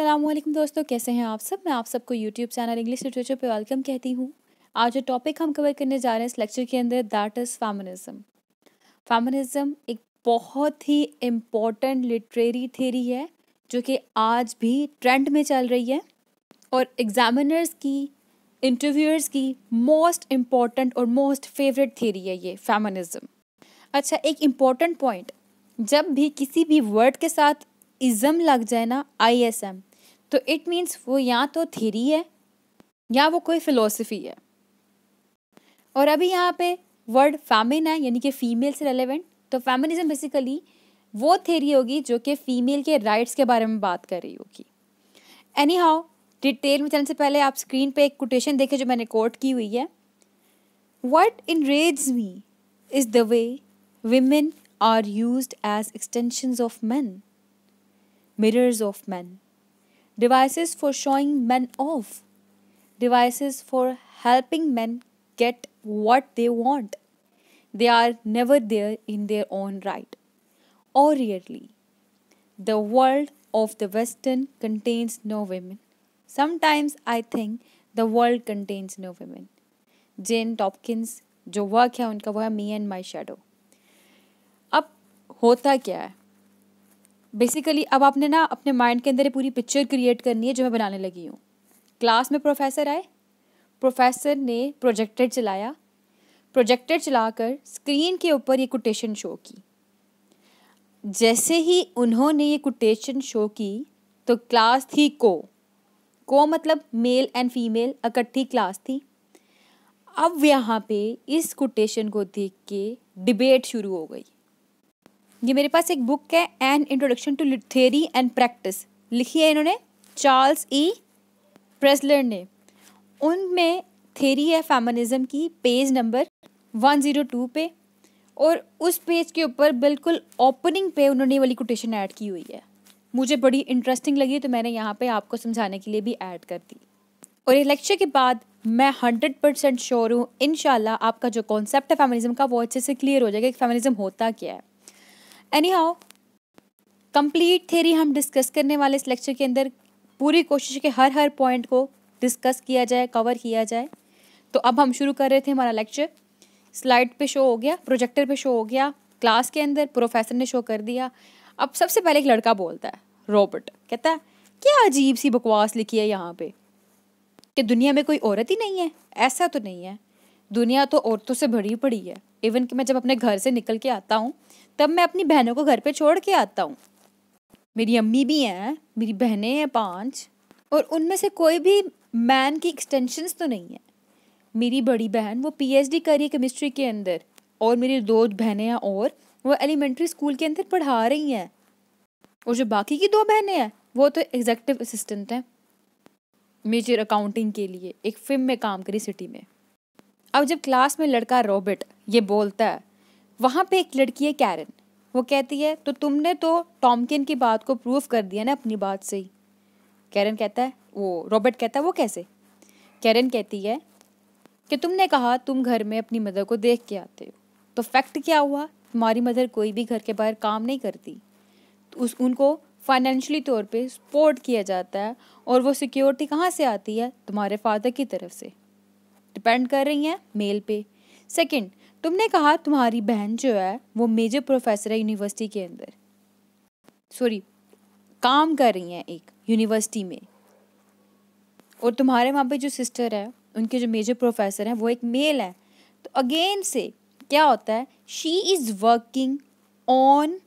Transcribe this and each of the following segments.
अल्लाम दोस्तों कैसे हैं आप सब मैं आप सबको यूट्यूब चैनल इंग्लिश लिटरेचर पे वेलकम कहती हूँ आज जो टॉपिक हम कवर करने जा रहे हैं इस लेक्चर के अंदर दैट इज़ फेमनिज़म फेमनिज़म एक बहुत ही इम्पॉर्टेंट लिटरेरी थेरी है जो कि आज भी ट्रेंड में चल रही है और एग्जामिनर्स की इंटरव्यूअर्स की मोस्ट इम्पॉर्टेंट और मोस्ट फेवरेट थेरी है ये फेमनिज़म अच्छा एक इम्पॉर्टेंट पॉइंट जब भी किसी भी वर्ड के साथ इज़म लग जाए ना आई एस एम तो इट मीन्स वो या तो थीरी है या वो कोई फिलोसफी है और अभी यहाँ पे वर्ड फैमिन है यानी कि फ़ीमेल से रेलेवेंट तो फैमिनिज्म बेसिकली वो थेरी होगी जो कि फ़ीमेल के राइट्स के बारे में बात कर रही होगी एनी हाउ डिटेल में चलने से पहले आप स्क्रीन पे एक कोटेशन देखें जो मैंने कोट की हुई है what in reads me is the way women are use as extension of man mirrors of man devices for showing men off, devices for helping men get what they want. They are never there in their own right, or rarely. The world of the Western contains no women. Sometimes I think the world contains no women. Jane Topkins, जो work है उनका वो है me and my shadow अब होता क्या है basically अब आपने ना अपने माइंड के अंदर ये पूरी पिक्चर क्रिएट करनी है जो मैं बनाने लगी हूँ क्लास में प्रोफेसर आए प्रोफेसर ने प्रोजेक्टर चलाया प्रोजेक्टर चलाकर स्क्रीन के ऊपर ये कोटेशन शो की जैसे ही उन्होंने ये कोटेशन शो की तो क्लास थी को को मतलब मेल एंड फीमेल इकट्ठी क्लास थी अब यहाँ पे इस कोटेशन को देख के डिबेट शुरू हो गई ये मेरे पास एक बुक है an introduction to theory and practice लिखी है इन्होंने चार्ल्स ई प्रेसलर ने उनमें थेरी है फेमनिज़म की page number one zero two पे और उस पेज के ऊपर बिल्कुल ओपनिंग पे उन्होंने वाली कोटेशन ऐड की हुई है मुझे बड़ी इंटरेस्टिंग लगी तो मैंने यहाँ पे आपको समझाने के लिए भी ऐड कर दी और ये लेक्चर के बाद मैं हंड्रेड परसेंट श्योर हूँ इन आपका जो कॉन्सेप्ट है फेमिनिज़म का वो अच्छे से क्लियर हो जाएगा कि फेमिनिज़म होता क्या है एनी हाउ कंप्लीट थेरी हम डिस्कस करने वाले इस लेक्चर के अंदर पूरी कोशिश के हर हर पॉइंट को डिस्कस किया जाए कवर किया जाए तो अब हम शुरू कर रहे थे हमारा लेक्चर स्लाइड पे शो हो गया प्रोजेक्टर पे शो हो गया क्लास के अंदर प्रोफेसर ने शो कर दिया अब सबसे पहले एक लड़का बोलता है रॉबर्ट कहता है क्या अजीब सी बकवास लिखी है यहाँ पे कि दुनिया में कोई औरत ही नहीं है ऐसा तो नहीं है दुनिया तो औरतों से भरी पड़ी है इवन कि मैं जब अपने घर से निकल के आता हूँ तब मैं अपनी बहनों को घर पे छोड़ के आता हूँ मेरी अम्मी भी हैं मेरी बहनें हैं पांच और उनमें से कोई भी मैन की एक्सटेंशंस तो नहीं है मेरी बड़ी बहन वो पीएचडी कर रही है केमिस्ट्री के अंदर और मेरी दो बहनें हैं और वो एलिमेंट्री स्कूल के अंदर पढ़ा रही हैं और जो बाकी की दो बहनें हैं वो तो एग्जेक्टिव असिस्टेंट हैं मेजर अकाउंटिंग के लिए एक फिल्म में काम करी सिटी में अब जब क्लास में लड़का रॉबर्ट ये बोलता है वहाँ पे एक लड़की है कैरन वो कहती है तो तुमने तो टॉमकिन की बात को प्रूव कर दिया ना अपनी बात से ही कैरन कहता है वो रॉबर्ट कहता है वो कैसे कैरन कहती है कि तुमने कहा तुम घर में अपनी मदर को देख के आते हो तो फैक्ट क्या हुआ तुम्हारी मदर कोई भी घर के बाहर काम नहीं करती तो उस उनको फाइनेंशली तौर पे सपोर्ट किया जाता है और वो सिक्योरिटी कहाँ से आती है तुम्हारे फादर की तरफ से डिपेंड कर रही हैं मेल पे सेकंड तुमने कहा तुम्हारी बहन जो है वो मेजर प्रोफेसर है यूनिवर्सिटी के अंदर सॉरी काम कर रही हैं एक यूनिवर्सिटी में और तुम्हारे वहाँ पे जो सिस्टर है उनके जो मेजर प्रोफेसर हैं वो एक मेल है तो अगेन से क्या होता है she is working on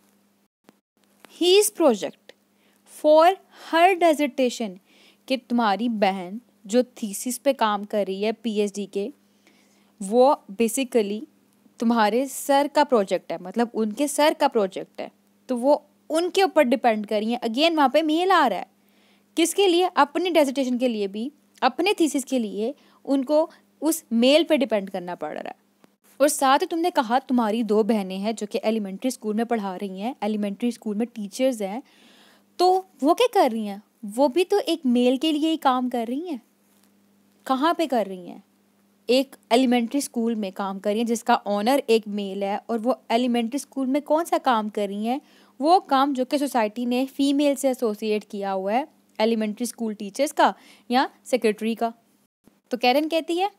his project for her dissertation कि तुम्हारी बहन जो थीसिस पे काम कर रही है पीएचडी के वो बेसिकली तुम्हारे सर का प्रोजेक्ट है मतलब उनके सर का प्रोजेक्ट है तो वो उनके ऊपर डिपेंड करिए अगेन वहाँ पे मेल आ रहा है किसके लिए अपनी डेजिटेशन के लिए भी अपने थीसिस के लिए उनको उस मेल पे डिपेंड करना पड़ रहा है और साथ ही तुमने कहा तुम्हारी दो बहनें हैं जो कि एलिमेंट्री स्कूल में पढ़ा रही हैं एलिमेंट्री स्कूल में टीचर्स हैं तो वो क्या कर रही हैं वो भी तो एक मेल के लिए ही काम कर रही हैं कहाँ पे कर रही हैं एक एलिमेंट्री स्कूल में काम कर रही हैं जिसका ऑनर एक मेल है और वो एलिमेंट्री स्कूल में कौन सा काम कर रही हैं वो काम जो कि सोसाइटी ने फ़ीमेल से एसोसिएट किया हुआ है एलिमेंट्री स्कूल टीचर्स का या सेक्रेटरी का तो कैरन कहती है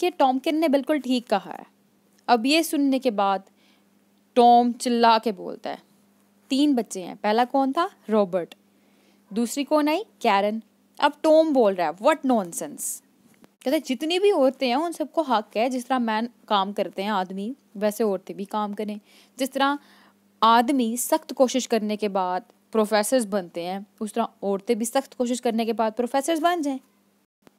कि टॉम किन ने बिल्कुल ठीक कहा है अब ये सुनने के बाद टॉम चिल्ला के बोलता है तीन बच्चे हैं पहला कौन था रॉबर्ट दूसरी कौन आई कैरन अब टॉम बोल रहा है व्हाट नॉनसेंस कहते हैं जितनी भी औरतें हैं उन सबको हक है जिस तरह मैन काम करते हैं आदमी वैसे औरतें भी काम करें जिस तरह आदमी सख्त कोशिश करने के बाद प्रोफेसर्स बनते हैं उस तरह औरतें भी सख्त कोशिश करने के बाद प्रोफेसर्स बन जाएं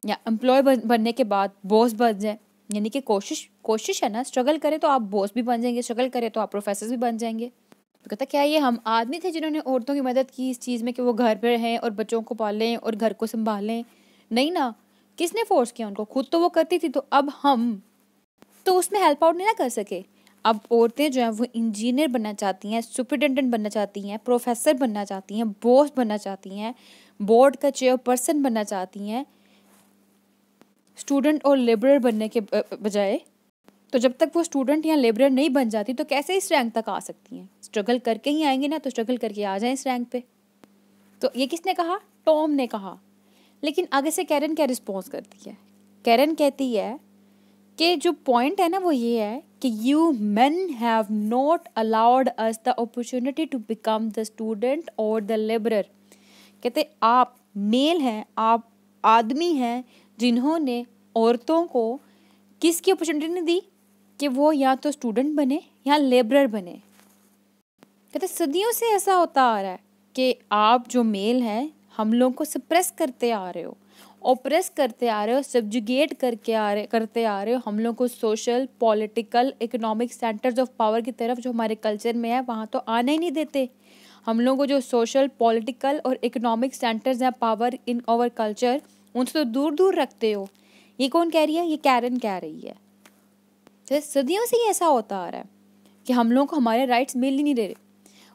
या एम्प्लॉय बनने के बाद बॉस बन जाएं यानी कि कोशिश कोशिश है ना स्ट्रगल करें तो आप बॉस भी बन जाएंगे स्ट्रगल करें तो आप प्रोफेसर भी बन जाएंगे तो कहता क्या ये हम आदमी थे जिन्होंने औरतों की मदद की इस चीज़ में कि वो घर पर रहें और बच्चों को पालें और घर को संभालें नहीं ना किसने फोर्स किया उनको खुद तो वो करती थी तो अब हम तो उसमें हेल्प आउट नहीं ना कर सके अब औरतें जो हैं वो इंजीनियर बनना चाहती हैं सुपरिटेंडेंट बनना चाहती हैं प्रोफेसर बनना चाहती हैं बॉस बनना चाहती हैं बोर्ड का चेयरपर्सन बनना चाहती हैं स्टूडेंट और लेबरर बनने के बजाय तो जब तक वो स्टूडेंट या लेबरर नहीं बन जाती तो कैसे इस रैंक तक आ सकती हैं स्ट्रगल करके ही आएंगे ना तो स्ट्रगल करके आ जाएं इस रैंक पे तो ये किसने कहा टॉम ने कहा लेकिन आगे से कैरन क्या रिस्पॉन्स करती है कैरन कहती है कि जो पॉइंट है ना वो ये है कि you man have not allowed us the opportunity to become the student और द लेबरर कहते आप मेल हैं आप आदमी हैं जिन्होंने औरतों को किसकी अपॉर्चुनिटी नहीं दी कि वो या तो स्टूडेंट बने या लेबरर बने कहते सदियों से ऐसा होता आ रहा है कि आप जो मेल हैं हम लोगों को सप्रेस करते आ रहे हो ओप्रेस करते आ रहे हो सब्जुगेट करके आ रहे करते आ रहे हो हम लोग को social political economic centres of power की तरफ जो हमारे कल्चर में है वहाँ तो आने ही नहीं देते हम लोग को जो सोशल पॉलिटिकल और इकोनॉमिक सेंटर्स हैं पावर इन आवर कल्चर उनसे तो दूर दूर रखते हो ये कौन कह रही है ये कैरन कह रही है तो सदियों से ही ऐसा होता आ रहा है कि हम लोगों को हमारे राइट्स मिल ही नहीं दे रहे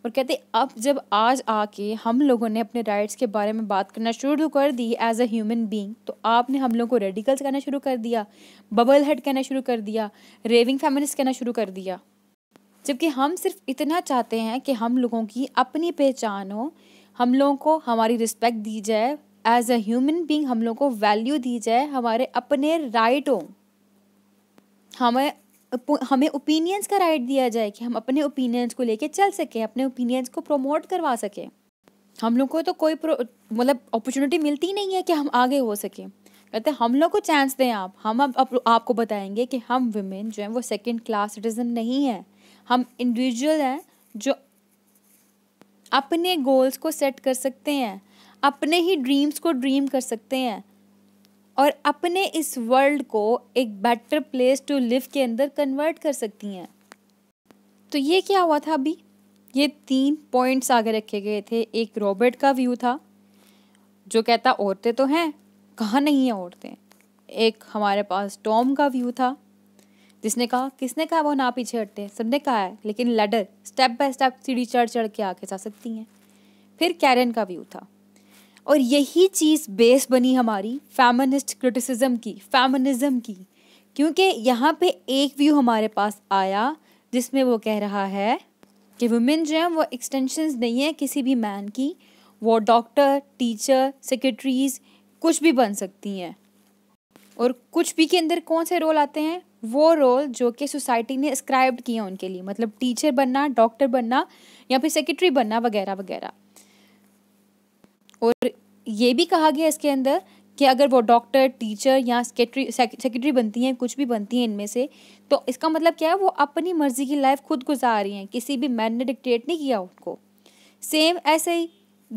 और कहते अब जब आज आके हम लोगों ने अपने राइट्स के बारे में बात करना शुरू कर दी एज अ ह्यूमन बींग तो आपने हम लोगों को रेडिकल्स कहना शुरू कर दिया बबल हेड कहना शुरू कर दिया रेविंग फेमिनिस्ट कहना शुरू कर दिया जबकि हम सिर्फ इतना चाहते हैं कि हम लोगों की अपनी पहचान हो हम लोगों को हमारी रिस्पेक्ट दी जाए एज अ ह्यूमन बींग हम लोगों को वैल्यू दी जाए हमारे अपने राइट हो हमें हमें ओपिनियंस का राइट दिया जाए कि हम अपने ओपिनियंस को लेके चल सकें अपने ओपिनियंस को प्रमोट करवा सकें हम लोग को तो कोई मतलब अपॉर्चुनिटी मिलती नहीं है कि हम आगे हो सकें कहते हैं हम लोग को चांस दें आप हम अब आप, आपको बताएंगे कि हम वुमेन जो हैं वो सेकंड क्लास सिटीजन नहीं हैं हम इंडिविजुअल हैं जो अपने गोल्स को सेट कर सकते हैं अपने ही ड्रीम्स को ड्रीम कर सकते हैं और अपने इस वर्ल्ड को एक बेटर प्लेस टू लिव के अंदर कन्वर्ट कर सकती हैं तो ये क्या हुआ था अभी ये तीन पॉइंट्स आगे रखे गए थे एक रॉबर्ट का व्यू था जो कहता औरतें तो हैं कहाँ नहीं हैं औरतें एक हमारे पास टॉम का व्यू था जिसने कहा किसने कहा वो ना पीछे हटते हैं सबने कहा है लेकिन लडर स्टेप बाय स्टेप सीढ़ी चढ़ चढ़ के आके जा सकती हैं फिर कैरन का व्यू था और यही चीज़ बेस बनी हमारी फैमनिस्ट क्रिटिसिज्म की फैमनिज़्म की क्योंकि यहाँ पे एक व्यू हमारे पास आया जिसमें वो कह रहा है कि वुमेन जो हैं वो एक्सटेंशंस नहीं है किसी भी मैन की वो डॉक्टर टीचर सेक्रेटरीज कुछ भी बन सकती हैं और कुछ भी के अंदर कौन से रोल आते हैं वो रोल जो कि सोसाइटी ने स्क्राइब किए हैं उनके लिए मतलब टीचर बनना डॉक्टर बनना या फिर सेक्रेटरी बनना वगैरह वगैरह और ये भी कहा गया इसके अंदर कि अगर वो डॉक्टर टीचर या सेक्रेटरी सेक्रेटरी बनती हैं कुछ भी बनती हैं इनमें से तो इसका मतलब क्या है वो अपनी मर्जी की लाइफ खुद गुजार रही हैं किसी भी मैन ने डिक्टेट नहीं किया उनको सेम ऐसे ही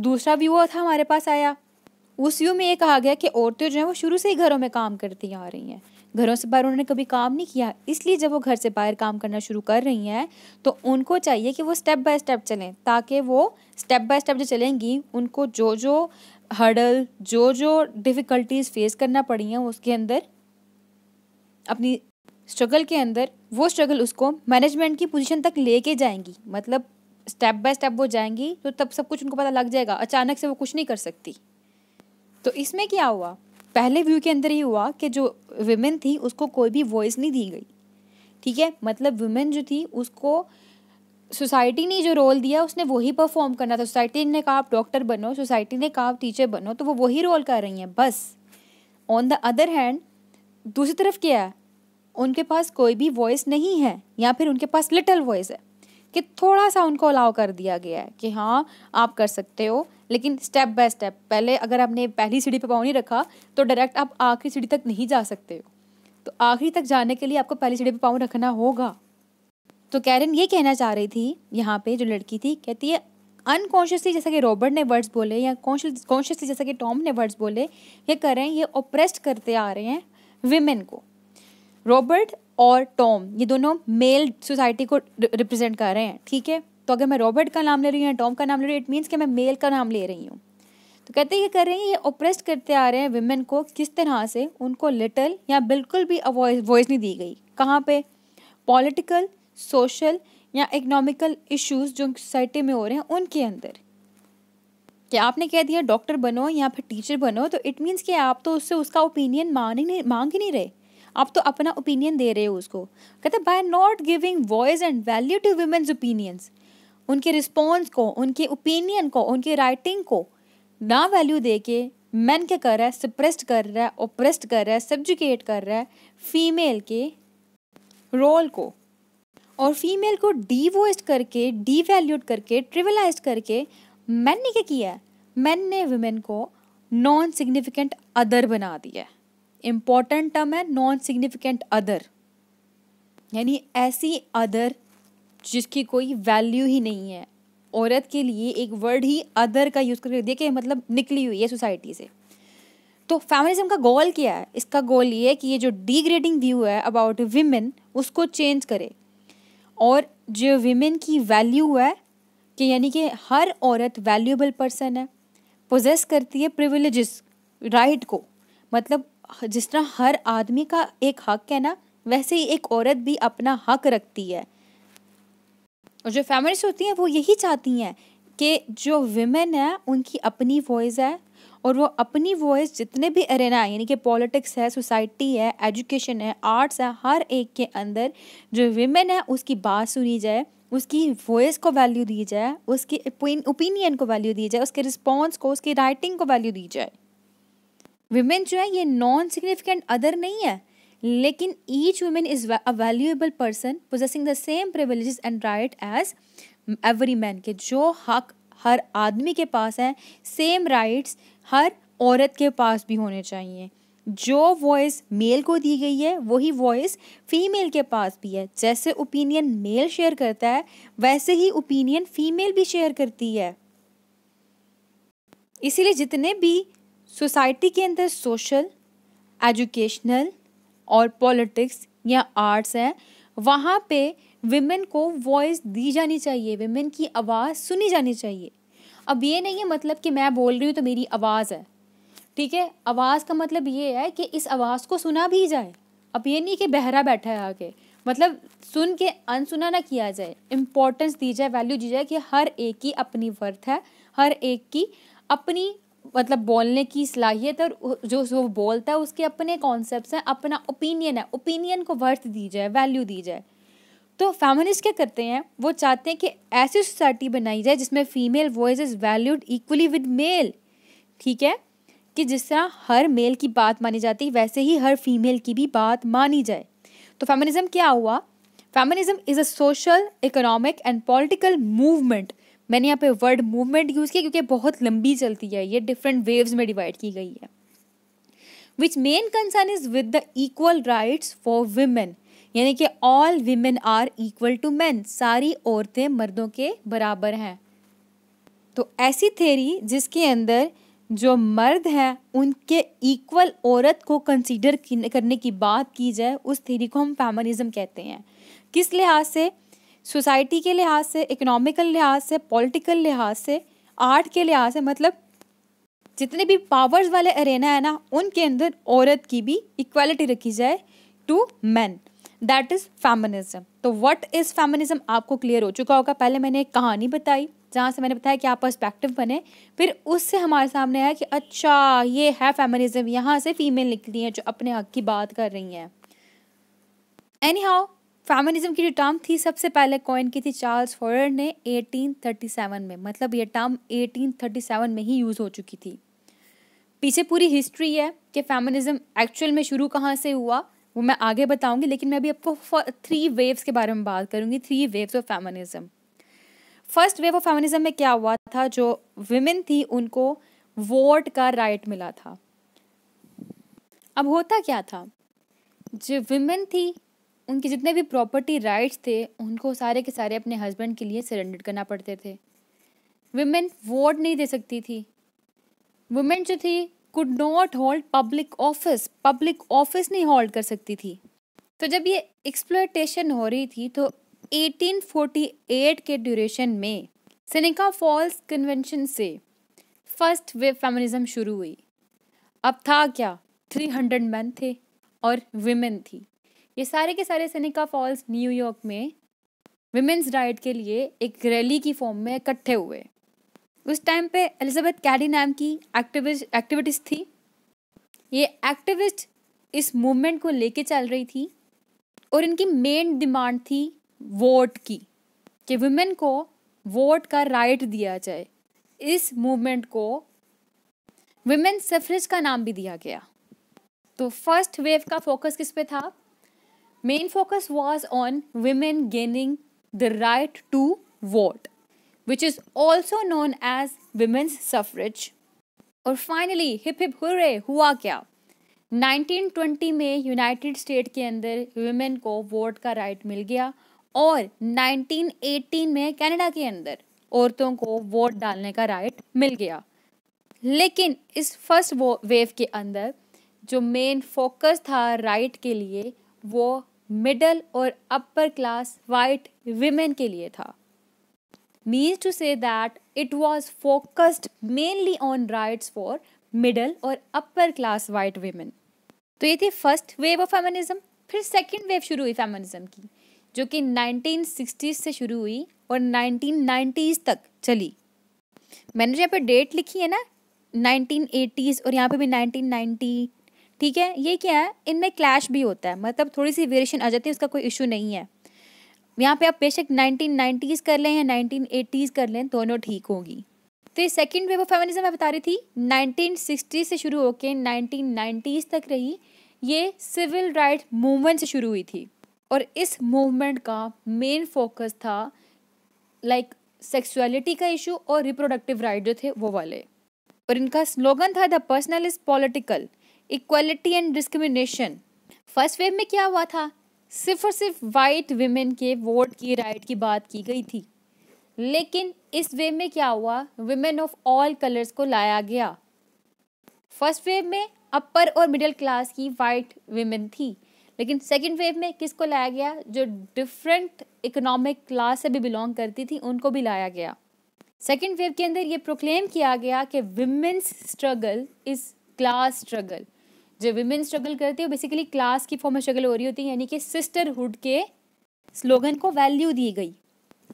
दूसरा व्यू था हमारे पास आया उस व्यू में ये कहा गया कि औरतें जो हैं वो शुरू से ही घरों में काम करती आ रही हैं घरों से बाहर उन्होंने कभी काम नहीं किया इसलिए जब वो घर से बाहर काम करना शुरू कर रही हैं तो उनको चाहिए कि वो स्टेप बाय स्टेप चलें ताकि वो स्टेप बाय स्टेप जो चलेंगी उनको जो जो हर्डल जो जो डिफ़िकल्टीज़ फेस करना पड़ी हैं उसके अंदर अपनी स्ट्रगल के अंदर वो स्ट्रगल उसको मैनेजमेंट की पोजिशन तक लेके जाएंगी मतलब स्टेप बाय स्टेप वो जाएंगी तो तब सब कुछ उनको पता लग जाएगा अचानक से वो कुछ नहीं कर सकती तो इसमें क्या हुआ पहले व्यू के अंदर ये हुआ कि जो वुमेन थी उसको कोई भी वॉइस नहीं दी गई ठीक है मतलब वुमेन जो थी उसको सोसाइटी ने जो रोल दिया उसने वही परफॉर्म करना था सोसाइटी ने कहा आप डॉक्टर बनो सोसाइटी ने कहा आप टीचर बनो तो वो वही रोल कर रही हैं बस ऑन द अदर हैंड दूसरी तरफ क्या है उनके पास कोई भी वॉइस नहीं है या फिर उनके पास लिटल वॉइस है कि थोड़ा सा उनको अलाउ कर दिया गया है कि हाँ आप कर सकते हो लेकिन स्टेप बाय स्टेप पहले अगर आपने पहली सीढ़ी पर पाँव नहीं रखा तो डायरेक्ट आप आखिरी सीढ़ी तक नहीं जा सकते हो तो आखिरी तक जाने के लिए आपको पहली सीढ़ी पर पाँव रखना होगा तो कैरन ये कहना चाह रही थी यहाँ पे जो लड़की थी कहती है अनकॉन्शियसली जैसा कि रॉबर्ट ने वर्ड्स बोले या कॉन्शियसली जैसा कि टॉम ने वर्ड्स बोले ये कर रहे हैं ये ओप्रेस्ड करते आ रहे हैं विमेन को रॉबर्ट और टॉम ये दोनों मेल सोसाइटी को रिप्रेजेंट कर रहे हैं ठीक है तो अगर मैं रॉबर्ट का नाम ले रही हूँ या टॉम का नाम ले रही हूँ इट मीन्स कि मैं मेल का नाम ले रही हूँ तो कहते हैं ये कर रहे हैं ये ओप्रेस्ड करते आ रहे हैं विमेन को किस तरह से उनको लिटल या बिल्कुल भी वॉइस नहीं दी गई कहाँ पे पॉलिटिकल सोशल या इकनॉमिकल इश्यूज जो सोसाइटी में हो रहे हैं उनके अंदर कि आपने कह दिया डॉक्टर बनो या फिर टीचर बनो तो इट मीन्स कि आप तो उससे उसका ओपिनियन मांग ही नहीं मांग ही नहीं रहे आप तो अपना ओपिनियन दे रहे हो उसको कहते by not giving voice and value to women's opinions उनके रिस्पॉन्स को उनके ओपिनियन को उनके राइटिंग को ना वैल्यू दे के मैन क्या कर रहा है सप्रेस्ड कर रहा है ओप्रेस्ड कर रहा है सब्जुकेट कर रहा है फीमेल के रोल को और फीमेल को डिवोइस्ड करके डिवैल्यूड करके ट्रिवलाइज करके मैन ने क्या किया है मैन ने वुमेन को नॉन सिग्निफिकेंट अदर बना दिया है इम्पॉर्टेंट टर्म है नॉन सिग्निफिकेंट अदर यानी ऐसी अदर जिसकी कोई वैल्यू ही नहीं है औरत के लिए एक वर्ड ही अदर का यूज़ करके देखिए मतलब निकली हुई है सोसाइटी से तो फेमिनिज्म का गोल क्या है इसका गोल ये है कि ये जो डिग्रेडिंग व्यू है अबाउट वीमेन उसको चेंज करे और जो विमेन की वैल्यू है कि यानी कि हर औरत वैल्यूबल पर्सन है पोजेस करती है प्रिविलेज राइट को मतलब जिस तरह हर आदमी का एक हक है ना वैसे ही एक औरत भी अपना हक रखती है और जो फैमिलीज होती हैं वो यही चाहती हैं कि जो विमेन है उनकी अपनी वॉइस है और वो अपनी वॉइस जितने भी अरेना है यानी कि पॉलिटिक्स है सोसाइटी है एजुकेशन है आर्ट्स है हर एक के अंदर जो विमेन है उसकी बात सुनी जाए उसकी वॉइस को वैल्यू दी जाए उसकी ओपिनियन को वैल्यू दी जाए उसके रिस्पॉन्स को उसकी राइटिंग को वैल्यू दी जाए विमेन जो है ये नॉन सिग्निफिकेंट अदर नहीं है लेकिन each woman is a valuable person possessing the same privilege and right as every man के जो हक हर आदमी के पास है सेम राइट्स हर औरत के पास भी होने चाहिए जो वॉइस मेल को दी गई है वही वॉइस फीमेल के पास भी है जैसे ओपिनियन मेल शेयर करता है वैसे ही ओपिनियन फीमेल भी शेयर करती है इसीलिए जितने भी सोसाइटी के अंदर सोशल एजुकेशनल और पॉलिटिक्स या आर्ट्स है वहाँ पे विमेन को वॉइस दी जानी चाहिए विमेन की आवाज़ सुनी जानी चाहिए अब ये नहीं है मतलब कि मैं बोल रही हूँ तो मेरी आवाज़ है ठीक है आवाज़ का मतलब ये है कि इस आवाज़ को सुना भी जाए अब ये नहीं कि बहरा बैठा है आगे मतलब सुन के अनसुना ना किया जाए इम्पोर्टेंस दी जाए वैल्यू दी जाए कि हर एक की अपनी वर्थ है हर एक की अपनी मतलब बोलने की सलाहियत और जो वो बोलता है उसके अपने कॉन्सेप्ट हैं अपना ओपिनियन है ओपिनियन को वर्थ दी जाए वैल्यू दी जाए तो फैमिलिस्ट क्या करते हैं वो चाहते हैं कि ऐसी सोसाइटी बनाई जाए जिसमें female voice is valued equally with male ठीक है कि जिस तरह हर मेल की बात मानी जाती है वैसे ही हर फीमेल की भी बात मानी जाए तो फेमिनिज्म क्या हुआ feminism is a social economic and political movement मैंने यहाँ पे वर्ड मूवमेंट यूज़ किया क्योंकि बहुत लंबी चलती है ये डिफरेंट वेव्स में डिवाइड की गई है which main concern is with the equal rights for women यानी कि all women are equal to man सारी औरतें मर्दों के बराबर हैं तो ऐसी थेरी जिसके अंदर जो मर्द हैं उनके इक्वल औरत को कंसीडर करने की बात की जाए उस थेरी को हम फेमनिज़म कहते हैं किस लिहाज से सोसाइटी के लिहाज से इकोनॉमिकल लिहाज से पॉलिटिकल लिहाज से आर्ट के लिहाज से मतलब जितने भी पावर्स वाले अरेना है ना उनके अंदर औरत की भी इक्वालिटी रखी जाए to man that is feminism तो वट इज़ फेमिनिज्म आपको क्लियर हो चुका होगा पहले मैंने एक कहानी बताई जहाँ से मैंने बताया कि आप पर्सपेक्टिव बने फिर उससे हमारे सामने आया कि अच्छा ये है फेमिनिज्म यहाँ से फीमेल निकली हैं जो अपने हक की बात कर रही हैं एनी हाउ फेमिनिज्म की जो टर्म थी सबसे पहले कॉइन की थी चार्ल्स फॉरर ने 1837 में मतलब ये टर्म 1837 में ही यूज़ हो चुकी थी पीछे पूरी हिस्ट्री है कि फेमिनिज्म एक्चुअल में शुरू कहाँ से हुआ वो मैं आगे बताऊंगी लेकिन मैं अभी आपको थ्री वेव्स के बारे में बात करूंगी three waves of feminism first wave of feminism में क्या हुआ था जो विमेन थी उनको वोट का राइट मिला था अब होता क्या था जो विमेन थी उनके जितने भी प्रॉपर्टी राइट्स थे उनको सारे के सारे अपने हस्बैंड के लिए सरेंडर करना पड़ते थे वुमेन वोट नहीं दे सकती थी वुमेन जो थी could not hold public office public office नहीं होल्ड कर सकती थी तो जब ये एक्सप्लोटेशन हो रही थी तो 1848 के ड्यूरेशन में सिनेका फॉल्स कन्वेंशन से फर्स्ट वे फेमिनिज्म शुरू हुई अब था क्या 300 मैन थे और विमेन थी ये सारे के सारे सेनेका फॉल्स न्यूयॉर्क में विमेंस डाइट के लिए एक रैली की फॉर्म में इकट्ठे हुए उस टाइम पे एलिजाबेथ कैडी नाम की एक्टिविस्ट एक्टिविटीज थी ये एक्टिविस्ट इस मूवमेंट को लेके चल रही थी और इनकी मेन डिमांड थी वोट की कि वुमेन को वोट का राइट दिया जाए इस मूवमेंट को वुमेन सफरेज का नाम भी दिया गया तो फर्स्ट वेव का फोकस किस पे था Main focus was on women gaining the right to vote, which is also known as women's suffrage. और फाइनली हिप हिप हुर्रे हुआ क्या 1920 में यूनाइटेड स्टेट के अंदर वुमेन को वोट का राइट मिल गया और 1918 में कनाडा के अंदर औरतों को वोट डालने का राइट मिल गया लेकिन इस फर्स्ट वेव के अंदर जो मेन फोकस था राइट के लिए वो मिडल और अपर क्लास वाइट विमेन के लिए था means to say that it was focused mainly on rights for middle और अपर क्लास वाइट वीमेन तो ये थी फर्स्ट वेव ऑफ फेमनिज्म फिर सेकेंड वेव शुरू हुई फेमनिज्म की जो कि 1960s से शुरू हुई और 1990s तक चली मैंने जो यहाँ पर डेट लिखी है ना 1980s और यहाँ पे भी 1990 ठीक है ये क्या है इनमें क्लैश भी होता है मतलब थोड़ी सी वेरिएशन आ जाती है उसका कोई इशू नहीं है यहाँ पे आप बेशक नाइनटीन नाइन्टीज़ कर लें या नाइनटीन एटीज़ कर लें दोनों ठीक होगी तो ये सेकेंड वेव ऑफ फेमिनिज्म मैं बता रही थी नाइनटीन सिक्सटी से शुरू होकर नाइनटीन नाइन्टीज़ तक रही ये सिविल राइट मूवमेंट से शुरू हुई थी और इस मूवमेंट का मेन फोकस था लाइक सेक्सुअलिटी का इशू और रिप्रोडक्टिव राइट जो थे वो वाले और इनका स्लोगन था the personal is political equality and discrimination first wave में क्या हुआ था सिर्फ और सिर्फ वाइट वीमेन के वोट की राइट की बात की गई थी लेकिन इस वेव में क्या हुआ वीमेन ऑफ ऑल कलर्स को लाया गया फर्स्ट वेव में अपर और मिडिल क्लास की वाइट वेमेन थी लेकिन सेकेंड वेव में किसको लाया गया जो डिफरेंट इकोनॉमिक क्लास से भी बिलोंग करती थी उनको भी लाया गया सेकेंड वेव के अंदर ये प्रोक्लेम किया गया कि women's struggle is class struggle जो विमेन स्ट्रगल करती है बेसिकली क्लास की फॉर्म में स्ट्रगल हो रही होती है यानी कि सिस्टरहुड के स्लोगन को वैल्यू दी गई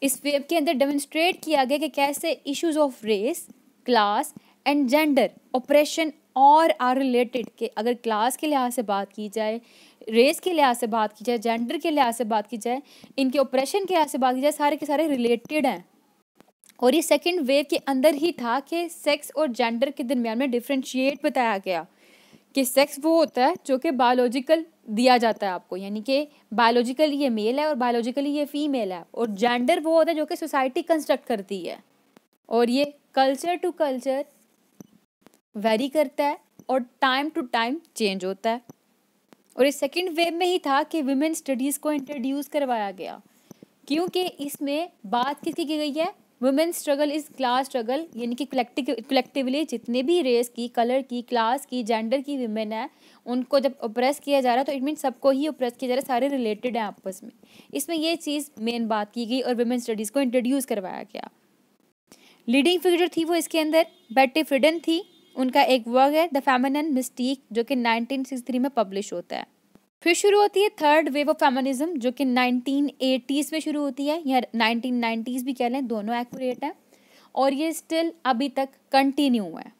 इस वेब के अंदर डेमोन्स्ट्रेट किया गया कि कैसे issues of race class and gender oppression और आर रिलेटेड के अगर क्लास के लिहाज से बात की जाए रेस के लिहाज से बात की जाए जेंडर के लिहाज से बात की जाए इनके ऑपरेशन के लिहाज से बात की जाए सारे के सारे रिलेटेड हैं और ये सेकेंड वेव के अंदर ही था कि सेक्स और जेंडर के दरमियान में डिफ्रेंशिएट बताया गया कि सेक्स वो होता है जो कि बायोलॉजिकल दिया जाता है आपको यानी कि बायोलॉजिकली ये मेल है और बायोलॉजिकली ये फीमेल है और जेंडर वो होता है जो कि सोसाइटी कंस्ट्रक्ट करती है और ये कल्चर टू कल्चर वेरी करता है और टाइम टू टाइम चेंज होता है और इस सेकेंड वेव में ही था कि वुमेन स्टडीज़ को इंट्रोड्यूस करवाया गया क्योंकि इसमें बात किसकी की गई है women struggle is class struggle यानी कि कलेक्टिव कलेक्टिवली जितने भी रेस की कलर की क्लास की जेंडर की वुमेन है उनको जब ओप्रेस किया जा रहा है तो इट मीन सबको ही ओप्रेस किया जा रहा है सारे रिलेटेड हैं आपस में इसमें ये चीज़ मेन बात की गई और वुमेन स्टडीज़ को इंट्रोड्यूस करवाया गया लीडिंग फिगर थी वो इसके अंदर बेटी फ्रिडन थी उनका एक वर्क है द फेमिनन मिस्टीक जो कि 1963 में पब्लिश होता है फिर शुरू होती है थर्ड वेव ऑफ फेमनिज्म जो कि 1980s में शुरू होती है या 1990s भी कह लें दोनों एक्यूरेट है और ये स्टिल अभी तक कंटिन्यू है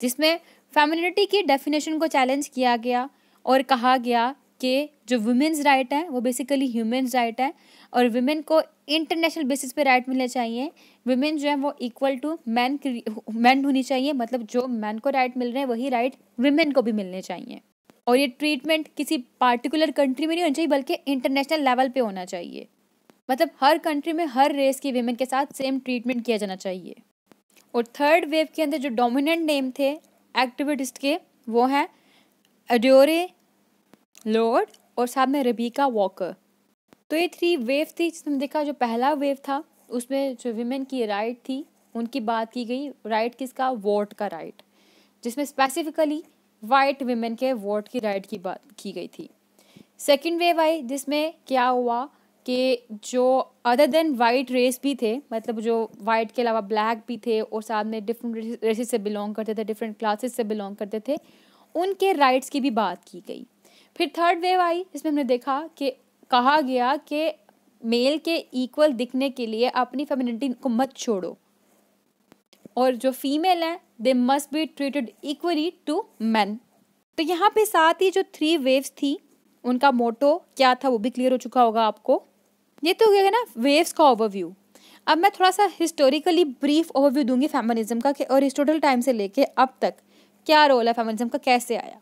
जिसमें फेमिनिटी की डेफिनेशन को चैलेंज किया गया और कहा गया कि जो वुमेन्स राइट है वो बेसिकली ह्यूमन्स राइट है और वुमेन को इंटरनेशनल बेसिस पे राइट मिलने चाहिए वुमेन जो है वो इक्वल टू मैन मैन होनी चाहिए मतलब जो मैन को राइट मिल रहे हैं वही राइट वुमेन को भी मिलने चाहिए और ये ट्रीटमेंट किसी पार्टिकुलर कंट्री में नहीं होना चाहिए बल्कि इंटरनेशनल लेवल पे होना चाहिए मतलब हर कंट्री में हर रेस की वेमेन के साथ सेम ट्रीटमेंट किया जाना चाहिए और थर्ड वेव के अंदर जो डोमिनेंट नेम थे एक्टिविटिस्ट के वो हैं एडोरे लॉर्ड और साथ में रबीका वॉकर तो ये थ्री वेव थी जिसमें देखा जो पहला वेव था उसमें जो वीमेन की राइट थी उनकी बात की गई राइट किसका वोट का राइट जिसमें स्पेसिफिकली वाइट वीमेन के वोट की राइट की बात की गई थी सेकेंड वेव आई जिसमें क्या हुआ कि जो अदर देन वाइट रेस भी थे मतलब जो वाइट के अलावा ब्लैक भी थे और साथ में डिफरेंट रेसेस से बिलोंग करते थे डिफरेंट क्लासेस से बिलोंग करते थे उनके राइट्स की भी बात की गई फिर थर्ड वेव आई जिसमें हमने देखा कि कहा गया कि मेल के इक्वल दिखने के लिए अपनी फेमिनिटी को मत छोड़ो और जो फीमेल हैं they must be treated equally to man तो यहाँ पे साथ ही जो थ्री वेव्स थी उनका मोटो क्या था वो भी क्लियर हो चुका होगा आपको ये तो हो गया ना वेव्स का ओवरव्यू अब मैं थोड़ा सा हिस्टोरिकली ब्रीफ ओवरव्यू दूंगी फेमनिज्म का कि और हिस्टोरिकल टाइम से लेके अब तक क्या रोल है फेमनिज्म का कैसे आया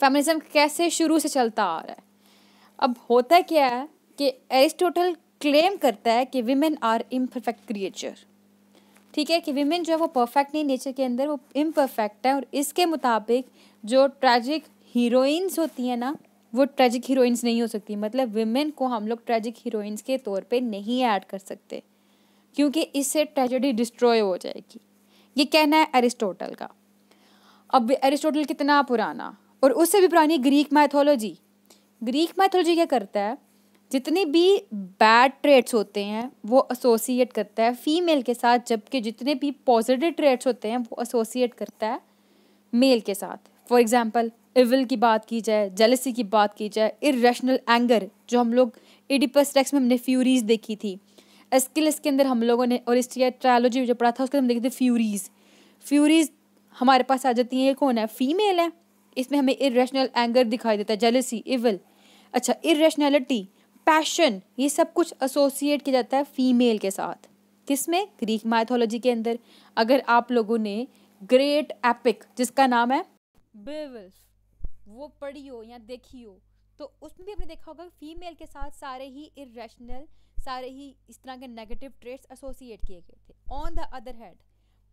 फेमनिज्म कैसे शुरू से चलता आ रहा है अब होता क्या है कि एरिस्टोटल क्लेम करता है कि women are imperfect creature ठीक है कि विमेन जो है वो परफेक्ट नहीं नेचर के अंदर वो इम्परफेक्ट है और इसके मुताबिक जो ट्रैजिक हीरोइंस होती हैं ना वो ट्रैजिक हीरोइंस नहीं हो सकती मतलब विमेन को हम लोग ट्रैजिक हीरोइंस के तौर पे नहीं ऐड कर सकते क्योंकि इससे ट्रेजेडी डिस्ट्रॉय हो जाएगी ये कहना है एरिस्टोटल का अब एरिस्टोटल कितना पुराना और उससे भी पुरानी ग्रीक मैथोलॉजी ग्रीक मैथोलॉजी क्या करता है जितने भी बैड ट्रेड्स होते हैं वो एसोसिएट करता है फीमेल के साथ जबकि जितने भी पॉजिटिव ट्रेड्स होते हैं वो एसोसिएट करता है मेल के साथ फॉर एग्ज़ाम्पल इविल की बात की जाए जेलसी की बात की जाए इरेशनल एंगर जो हम लोग एडिपस टेक्स में हमने फ्यूरीज देखी थी एस्किल्स के अंदर हम लोगों ने और इसलिए ट्रायोलॉजी जो पढ़ा था उसके अंदर हम देखे थे फ्यूरीज फ्यूरीज हमारे पास आ जाती हैं ये कौन है फीमेल है इसमें हमें इरेशनल एंगर दिखाई देता है जेलसी इविल अच्छा इरेशनैलिटी पैशन ये सब कुछ एसोसिएट किया जाता है फीमेल के साथ किसमें ग्रीक माइथोलॉजी के अंदर अगर आप लोगों ने ग्रेट एपिक जिसका नाम है बेवल्फ वो पढ़ी हो या देखी हो तो उसमें भी आपने देखा होगा फीमेल के साथ सारे ही इरेशनल सारे ही इस तरह के नेगेटिव ट्रेट्स एसोसिएट किए गए थे on the other hand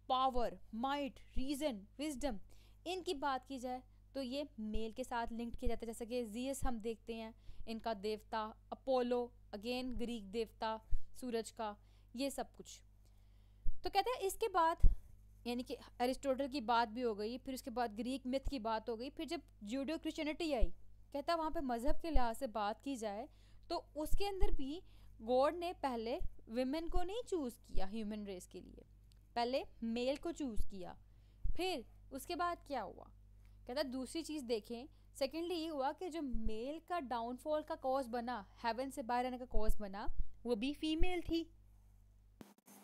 power might reason wisdom इनकी बात की जाए तो ये मेल के साथ लिंक किया जाता है जैसे कि जीएस हम देखते हैं इनका देवता अपोलो अगेन ग्रीक देवता सूरज का ये सब कुछ तो कहते हैं इसके बाद यानी कि एरिस्टोटल की बात भी हो गई फिर उसके बाद ग्रीक मिथ की बात हो गई फिर जब जूडियो क्रिश्चनिटी आई कहता वहाँ पर मज़हब के लिहाज से बात की जाए तो उसके अंदर भी गॉड ने पहले विमेन को नहीं चूज़ किया ह्यूमन रेस के लिए पहले मेल को चूज़ किया फिर उसके बाद क्या हुआ कहता दूसरी चीज़ देखें सेकेंडली ये हुआ कि जो मेल का डाउनफॉल का कॉज बना हेवन से बाहर आने का कॉज बना वो भी फीमेल थी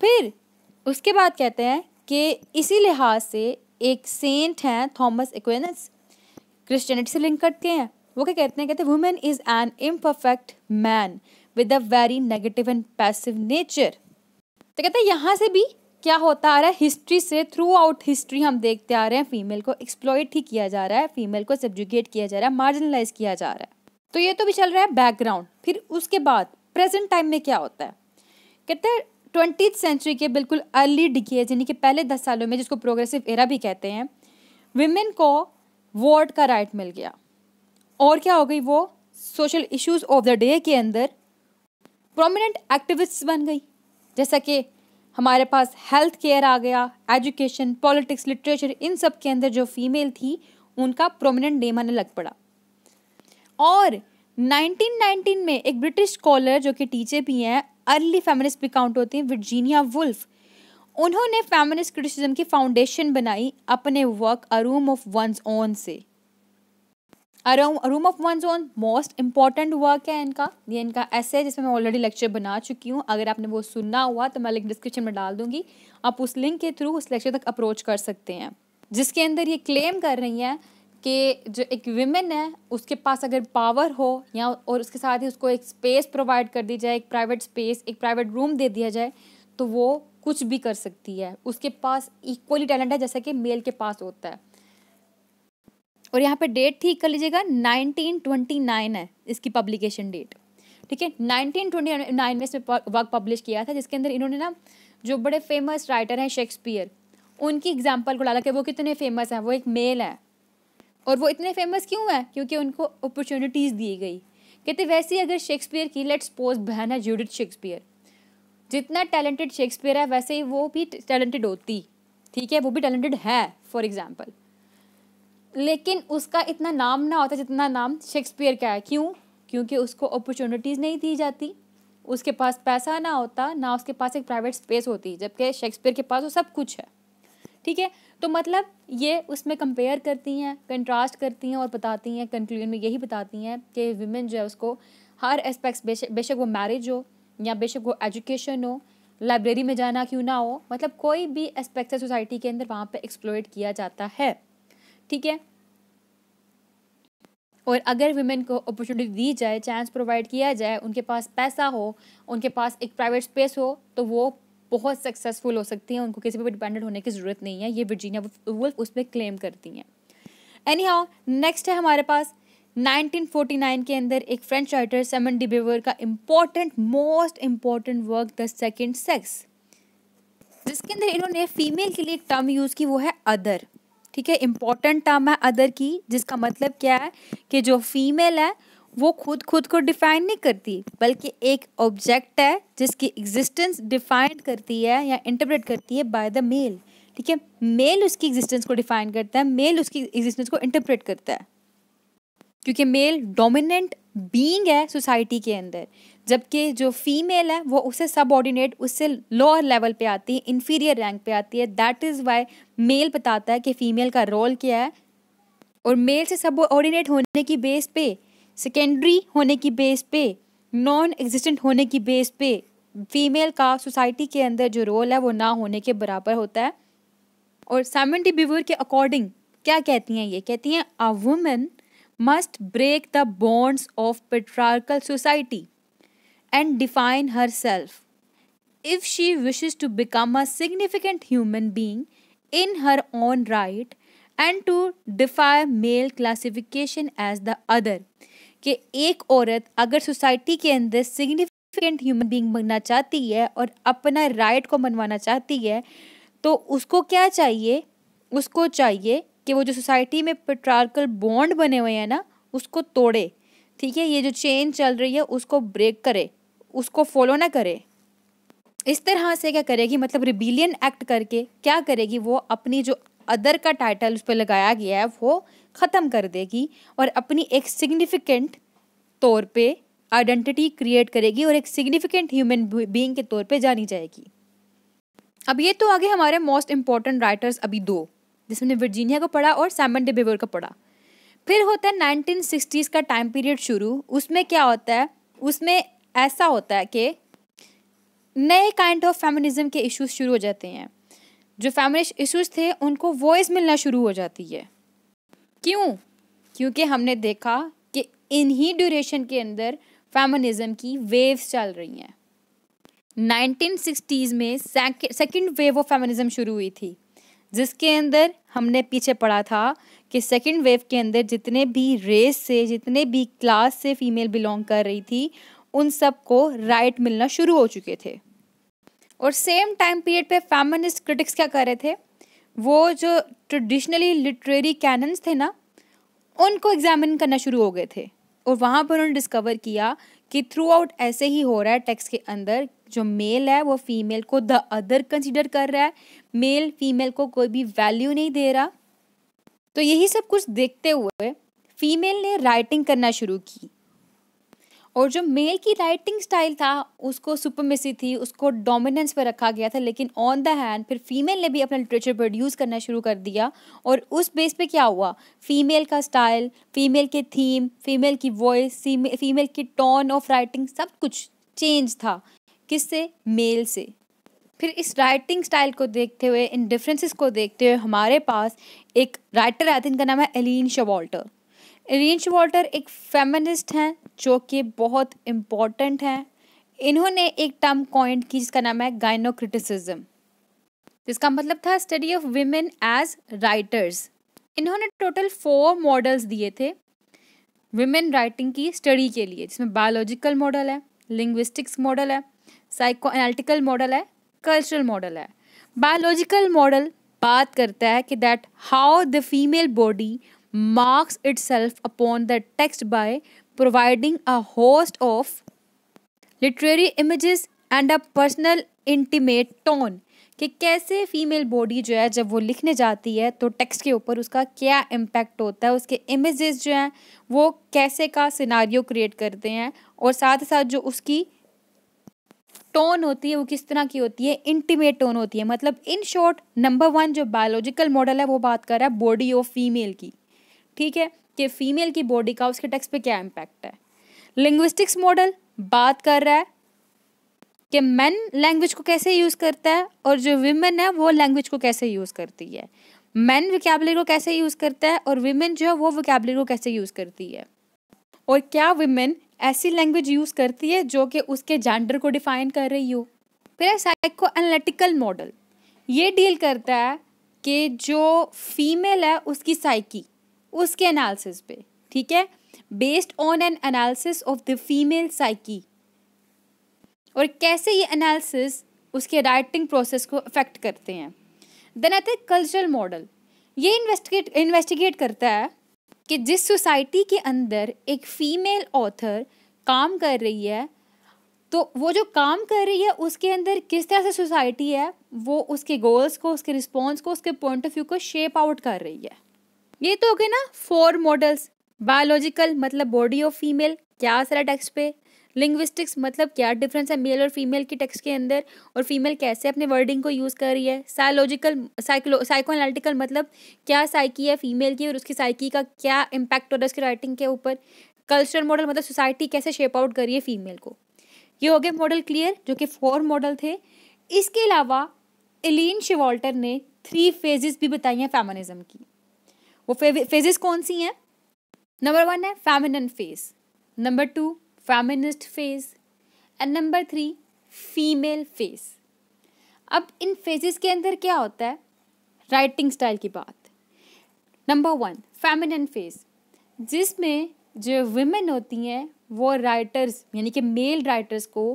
फिर उसके बाद कहते हैं कि इसी लिहाज से एक सेंट हैं थॉमस एक्वेनस क्रिश्चियनिटी से लिंक करते हैं वो क्या कहते हैं कहते हैं woman is an imperfect man with a very negative and passive nature तो कहते हैं यहाँ से भी क्या होता आ रहा है हिस्ट्री से थ्रू आउट हिस्ट्री हम देखते आ रहे हैं फीमेल को एक्सप्लॉयट ही किया जा रहा है फीमेल को सब्जुकेट किया जा रहा है मार्जिनलाइज किया जा रहा है तो ये तो भी चल रहा है बैकग्राउंड फिर उसके बाद प्रेजेंट टाइम में क्या होता है कहते हैं ट्वेंटी सेंचुरी के बिल्कुल अर्ली डिकेज यानी कि पहले दस सालों में जिसको प्रोग्रेसिव एरा भी कहते हैं विमेन को वोट का राइट मिल गया और क्या हो गई वो social issues of the day के अंदर प्रोमिनेंट एक्टिविस्ट बन गई जैसा कि हमारे पास हेल्थ केयर आ गया एजुकेशन पॉलिटिक्स लिटरेचर इन सब के अंदर जो फीमेल थी उनका प्रोमिनेंट नेम आने लग पड़ा और 1919 में एक ब्रिटिश स्कॉलर जो कि टीचर भी हैं अर्ली फेमिनिस्ट भी काउंट होते हैं वर्जीनिया वुल्फ उन्होंने फेमिनिस्ट क्रिटिसिज्म की फाउंडेशन बनाई अपने work a room of one's own से room of one's own most important work है इनका ये इनका ऐसे है जिसमें मैं ऑलरेडी लेक्चर बना चुकी हूँ अगर आपने वो सुनना हुआ तो मैं लिंक डिस्क्रिप्शन में डाल दूंगी आप उस लिंक के थ्रू उस लेक्चर तक अप्रोच कर सकते हैं जिसके अंदर ये क्लेम कर रही हैं कि जो एक विमेन है उसके पास अगर पावर हो या और उसके साथ ही उसको एक स्पेस प्रोवाइड कर दी जाए एक प्राइवेट स्पेस एक प्राइवेट रूम दे दिया जाए तो वो कुछ भी कर सकती है उसके पास इक्वली टैलेंट है जैसा कि मेल के पास होता है और यहाँ पे डेट ठीक कर लीजिएगा 1929 है इसकी पब्लिकेशन डेट ठीक है 1929 में इसमें वर्क पब्लिश किया था जिसके अंदर इन्होंने ना जो बड़े फेमस राइटर हैं शेक्सपियर उनकी एग्जाम्पल को डाला कि वो कितने फेमस हैं वो एक मेल है और वो इतने फेमस क्यों हैं क्योंकि उनको अपॉर्चुनिटीज़ दी गई कहते वैसे ही अगर शेक्सपियर की लेट्स पोज बहन है जूडिट शेक्सपियर जितना टैलेंटेड शेक्सपियर है वैसे ही वो भी टैलेंटेड होती ठीक है वो भी टैलेंटेड है फॉर एग्ज़ाम्पल लेकिन उसका इतना नाम ना होता जितना नाम शेक्सपियर का है क्यों क्योंकि उसको अपॉर्चुनिटीज़ नहीं दी जाती उसके पास पैसा ना होता ना उसके पास एक प्राइवेट स्पेस होती जबकि शेक्सपियर के पास वो सब कुछ है ठीक है तो मतलब ये उसमें कंपेयर करती हैं कंट्रास्ट करती हैं और बताती हैं कंक्लूजन में यही बताती हैं कि वीमेन जो है उसको हर एस्पेक्ट्स बेशक वो मैरिज हो या बेशक वो एजुकेशन हो लाइब्रेरी में जाना क्यों ना हो मतलब कोई भी एस्पेक्ट है सोसाइटी के अंदर वहाँ पर एक्सप्लोर किया जाता है ठीक है और अगर वुमेन को अपॉर्चुनिटी दी जाए चांस प्रोवाइड किया जाए उनके पास पैसा हो उनके पास एक प्राइवेट स्पेस हो तो वो बहुत सक्सेसफुल हो सकती हैं उनको किसी पर डिपेंडेंट होने की ज़रूरत नहीं है ये वर्जीनिया वुल्फ उस पर क्लेम करती हैं एनी हाउ नेक्स्ट है हमारे पास 1949 के अंदर एक फ्रेंच राइटर सेमन डिबेवर का important most important work the second sex जिसके अंदर इन्होंने फीमेल के लिए एक टर्म यूज़ की वो है अदर ठीक है इम्पॉर्टेंट टर्म है अदर की जिसका मतलब क्या है कि जो फीमेल है वो खुद खुद को डिफाइन नहीं करती बल्कि एक ऑब्जेक्ट है जिसकी एग्जिस्टेंस डिफाइन करती है या इंटरप्रेट करती है बाय द मेल ठीक है मेल उसकी एग्जिस्टेंस को डिफाइन करता है मेल उसकी एग्जिस्टेंस को इंटरप्रेट करता है क्योंकि मेल डोमिनेंट बीइंग है सोसाइटी के अंदर जबकि जो फीमेल है वो उसे सब ऑर्डिनेट उससे लोअर लेवल पे आती है इन्फीरियर रैंक पे आती है दैट इज़ वाई मेल बताता है कि फ़ीमेल का रोल क्या है और मेल से सब ऑर्डिनेट होने की बेस पे सेकेंडरी होने की बेस पे नॉन एग्जिस्टेंट होने की बेस पे फीमेल का सोसाइटी के अंदर जो रोल है वो ना होने के बराबर होता है और सामिन डी बिवर के अकॉर्डिंग क्या कहती हैं ये कहती हैं a woman must break the bonds of patriarchal society and define herself. If she wishes to become a significant human being in her own right and to defy male classification as the other, कि एक औरत अगर society के अंदर significant human being बनना चाहती है और अपना राइट को मनवाना चाहती है तो उसको क्या चाहिए उसको चाहिए कि वो जो सोसाइटी में पेट्रार्कल बॉन्ड बने हुए हैं ना उसको तोड़े ठीक है ये जो चेन चल रही है उसको ब्रेक करे उसको फॉलो ना करे इस तरह से क्या करेगी मतलब रिबिलियन एक्ट करके क्या करेगी वो अपनी जो अदर का टाइटल उस पर लगाया गया है वो ख़त्म कर देगी और अपनी एक सिग्निफिकेंट तौर पे आइडेंटिटी क्रिएट करेगी और एक सिग्निफिकेंट ह्यूमन बीइंग के तौर पे जानी जाएगी अब ये तो आगे हमारे मोस्ट इम्पॉर्टेंट राइटर्स अभी दो जिसमें वर्जीनिया को पढ़ा और सैमन बेवर को पढ़ा फिर होता है नाइनटीन सिक्सटीज़ का टाइम पीरियड शुरू उसमें क्या होता है उसमें ऐसा होता है कि नए काइंड ऑफ फेमिनिज्म के इश्यूज शुरू हो जाते हैं जो फेमिनिस्ट इश्यूज थे उनको वॉइस मिलना शुरू हो जाती है क्यों क्योंकि हमने देखा कि इन्हीं ड्यूरेशन के अंदर फेमिनिज्म की वेव्स चल रही हैं 1960s में सेकंड वेव ऑफ फेमिनिज्म शुरू हुई थी जिसके अंदर हमने पीछे पढ़ा था कि सेकेंड वेव के अंदर जितने भी रेस से जितने भी क्लास से फीमेल बिलोंग कर रही थी उन सब को राइट मिलना शुरू हो चुके थे और सेम टाइम पीरियड पे फेमिनिस्ट क्रिटिक्स क्या कर रहे थे वो जो ट्रेडिशनली लिटरेरी कैनन्स थे ना उनको एग्जामिन करना शुरू हो गए थे और वहाँ पर उन्होंने डिस्कवर किया कि थ्रू आउट ऐसे ही हो रहा है टेक्स्ट के अंदर जो मेल है वो फीमेल को द अदर कंसिडर कर रहा है मेल फीमेल को कोई भी वैल्यू नहीं दे रहा तो यही सब कुछ देखते हुए फीमेल ने राइटिंग करना शुरू की और जो मेल की राइटिंग स्टाइल था उसको सुपरमेसी थी उसको डोमिनेंस पर रखा गया था लेकिन ऑन द हैंड फिर फीमेल ने भी अपना लिटरेचर प्रोड्यूस करना शुरू कर दिया और उस बेस पे क्या हुआ फीमेल का स्टाइल फीमेल के थीम फीमेल की वॉइस फीमेल की टोन ऑफ राइटिंग सब कुछ चेंज था किससे मेल से फिर इस राइटिंग स्टाइल को देखते हुए इन डिफरेंसेस को देखते हुए हमारे पास एक राइटर आते हैं इनका नाम है एलिन शवाल्टर एलिन शवाल्टर एक फेमिनिस्ट हैं जो कि बहुत इम्पॉर्टेंट हैं इन्होंने एक टर्म कॉइंट की जिसका नाम है गाइनोक्रिटिसिज्म जिसका मतलब था study of women as writers इन्होंने टोटल फोर मॉडल्स दिए थे वीमेन राइटिंग की स्टडी के लिए जिसमें बायोलॉजिकल मॉडल है लिंग्विस्टिक्स मॉडल है साइको एनालिटिकल मॉडल है कल्चरल मॉडल है बायोलॉजिकल मॉडल बात करता है कि that how the female body marks itself upon the text by providing a host of literary images and a personal intimate tone कि कैसे female body जो है जब वो लिखने जाती है तो टेक्स्ट के ऊपर उसका क्या इम्पैक्ट होता है उसके इमेजेस जो हैं वो कैसे का सिनारियो क्रिएट करते हैं और साथ ही साथ जो उसकी टोन होती है वो किस तरह की होती है इंटीमेट टोन होती है मतलब इन शॉर्ट नंबर वन जो बायोलॉजिकल मॉडल है वो बात कर रहा है बॉडी ऑफ फीमेल की ठीक है कि फीमेल की बॉडी का उसके टेक्स्ट पे क्या इम्पैक्ट है लिंग्विस्टिक्स मॉडल बात कर रहा है कि मैन लैंग्वेज को कैसे यूज़ करता है और जो विमेन है वो लैंग्वेज को कैसे यूज़ करती है मैन विकेबलरी को कैसे यूज़ करता है और विमेन जो है वो विकेबलरी को कैसे यूज़ करती है और क्या विमेन ऐसी लैंग्वेज यूज़ करती है जो कि उसके जेंडर को डिफाइन कर रही हो फिर है साइको एनालिटिकल मॉडल ये डील करता है कि जो फीमेल है उसकी साइकी उसके एनालिसिस पे ठीक है based on an analysis of the female psyche और कैसे ये एनालिसिस उसके राइटिंग प्रोसेस को अफेक्ट करते हैं देन आते कल्चरल मॉडल ये इन्वेस्टिगेट इन्वेस्टिगेट करता है कि जिस सोसाइटी के अंदर एक फीमेल ऑथर काम कर रही है तो वो जो काम कर रही है उसके अंदर किस तरह से सोसाइटी है वो उसके गोल्स को उसके रिस्पॉन्स को उसके पॉइंट ऑफ व्यू को शेप आउट कर रही है ये तो हो गए ना फोर मॉडल्स बायोलॉजिकल मतलब बॉडी ऑफ फीमेल क्या असर है टेक्स्ट पे लिंग्विस्टिक्स मतलब क्या डिफरेंस है मेल और फीमेल की टेक्स्ट के अंदर और फीमेल कैसे अपने वर्डिंग को यूज़ कर रही है साइलॉजिकल साइको एनालिटिकल मतलब क्या साइकी है फीमेल की और उसकी साइकी का क्या इम्पैक्ट हो रहा है उसकी राइटिंग के ऊपर कल्चरल मॉडल मतलब सोसाइटी कैसे शेप आउट करी है फीमेल को ये हो गए मॉडल क्लियर जो कि फोर मॉडल थे इसके अलावा एलिन शिवॉल्टर ने थ्री फेजेस भी बताई हैं फेमनिज्म की वो फेजेस कौन सी हैं नंबर वन है feminine phase number two feminist phase and number three female phase अब इन फेजेस के अंदर क्या होता है राइटिंग स्टाइल की बात नंबर वन फेमिनन फेज़ जिसमें जो वुमेन होती हैं वो राइटर्स यानी कि मेल राइटर्स को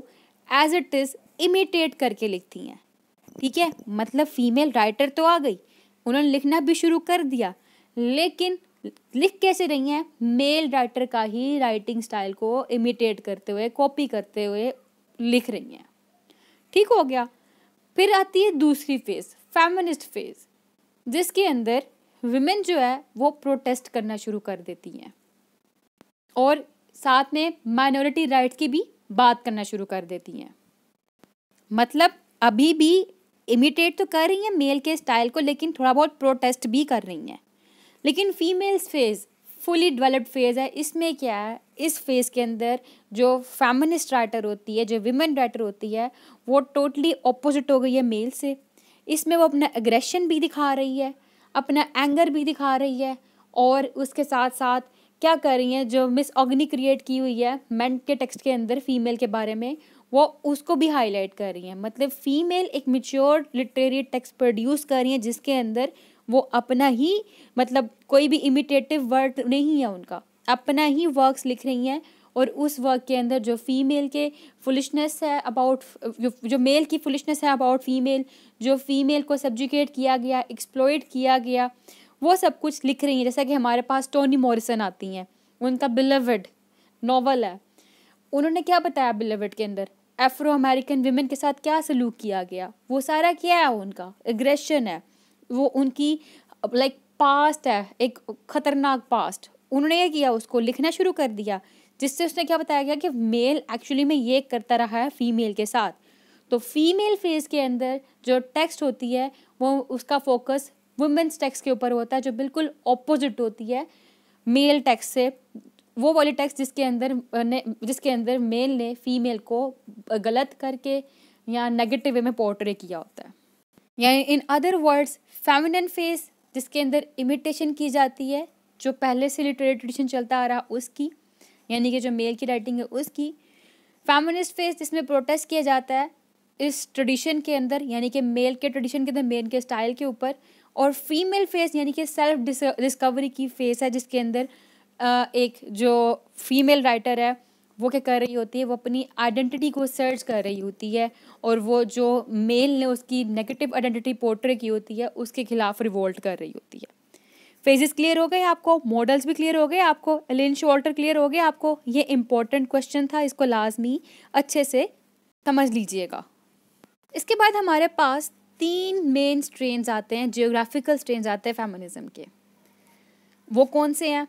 एज इट इज़ इमिटेट करके लिखती हैं ठीक है मतलब फीमेल राइटर तो आ गई उन्होंने लिखना भी शुरू कर दिया लेकिन लिख कैसे रही हैं मेल राइटर का ही राइटिंग स्टाइल को इमिटेट करते हुए कॉपी करते हुए लिख रही हैं ठीक हो गया फिर आती है दूसरी फेज फेमिनिस्ट फेज जिसके अंदर विमेन जो है वो प्रोटेस्ट करना शुरू कर देती हैं और साथ में माइनॉरिटी राइट्स की भी बात करना शुरू कर देती हैं मतलब अभी भी इमिटेट तो कर रही हैं मेल के स्टाइल को लेकिन थोड़ा बहुत प्रोटेस्ट भी कर रही हैं लेकिन females phase fully developed phase है इसमें क्या है इस फेज़ के अंदर जो फेमिनिस्ट राइटर होती है जो विमेन राइटर होती है वो टोटली ऑपोजिट हो गई है मेल से इसमें वो अपना एग्रेशन भी दिखा रही है अपना एंगर भी दिखा रही है और उसके साथ साथ क्या कर रही हैं जो मिस ऑग्नि क्रिएट की हुई है मैन के टेक्स्ट के अंदर फीमेल के बारे में वो उसको भी हाईलाइट कर रही हैं मतलब फ़ीमेल एक मिच्योर लिटरेरी टेक्स्ट प्रोड्यूस कर रही हैं जिसके अंदर वो अपना ही मतलब कोई भी इमिटेटिव वर्ड नहीं है उनका अपना ही वर्क्स लिख रही हैं और उस वर्क के अंदर जो फीमेल के फुलिशनेस है अबाउट जो जो मेल की फुलिशनेस है अबाउट फीमेल जो फीमेल को सब्जुकेट किया गया एक्सप्लोइड किया गया वो सब कुछ लिख रही हैं जैसा कि हमारे पास टोनी मॉरिसन आती हैं उनका बिलवड नावल है उन्होंने क्या बताया बिलवड के अंदर एफ्रो अमेरिकन वीमेन के साथ क्या सलूक किया गया वो सारा क्या है उनका एग्रेशन है वो उनकी लाइक पास्ट है एक खतरनाक पास्ट उन्होंने ये किया उसको लिखना शुरू कर दिया जिससे उसने क्या बताया गया कि मेल एक्चुअली में ये करता रहा है फीमेल के साथ तो फीमेल फेज के अंदर जो टेक्स्ट होती है वो उसका फोकस वुमेंस टेक्स्ट के ऊपर होता है जो बिल्कुल ऑपोजिट होती है मेल टेक्स्ट से वो वाली टेक्स्ट जिसके अंदर ने जिसके अंदर मेल ने फीमेल को गलत करके या नेगेटिव वे में पोर्ट्रे किया होता है यानी in other words feminine phase जिसके अंदर इमिटेशन की जाती है जो पहले से लिटरेरी ट्रेडिशन चलता आ रहा उसकी यानी कि जो मेल की राइटिंग है उसकी फेमिनिस्ट फेस जिसमें प्रोटेस्ट किया जाता है इस ट्रेडिशन के अंदर यानी कि मेल के ट्रेडिशन के अंदर मेल के स्टाइल के ऊपर और फीमेल फेस यानी कि सेल्फ डिस्कवरी की फेस है जिसके अंदर एक जो फीमेल राइटर है वो क्या कर रही होती है वो अपनी आइडेंटिटी को सर्च कर रही होती है और वो जो मेल ने उसकी नेगेटिव आइडेंटिटी पोर्ट्रे की होती है उसके खिलाफ रिवोल्ट कर रही होती है फेजेस क्लियर हो गए आपको मॉडल्स भी क्लियर हो गए आपको एलिन शोल्टर क्लियर हो गए आपको ये इंपॉर्टेंट क्वेश्चन था इसको लाजमी अच्छे से समझ लीजिएगा इसके बाद हमारे पास तीन मेन स्ट्रेन आते हैं जियोग्राफिकल स्ट्रेन आते हैं फेमिनिज्म के वो कौन से हैं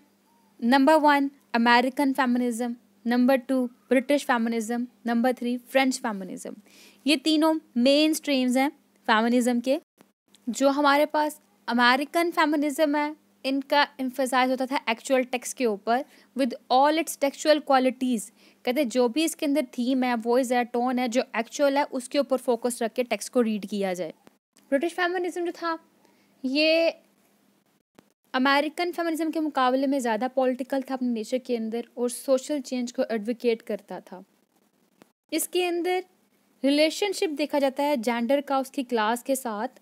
number one American feminism number two British feminism number three French feminism ये तीनों मेन स्ट्रीम्स हैं फैमिनिज्म के जो हमारे पास अमेरिकन फैमिनिज्म है इनका इम्फोसाइज होता था एक्चुअल टेक्स्ट के ऊपर with all its textual qualities कहते जो भी इसके अंदर थीम है वॉइस है टोन है जो एक्चुअल है उसके ऊपर फोकस रख के टेक्स्ट को रीड किया जाए ब्रिटिश फैमिनिज्म जो था ये अमेरिकन फेमिनिज्म के मुकाबले में ज़्यादा पॉलिटिकल था अपने नेचर के अंदर और सोशल चेंज को एडवोकेट करता था इसके अंदर रिलेशनशिप देखा जाता है जेंडर का उसकी क्लास के साथ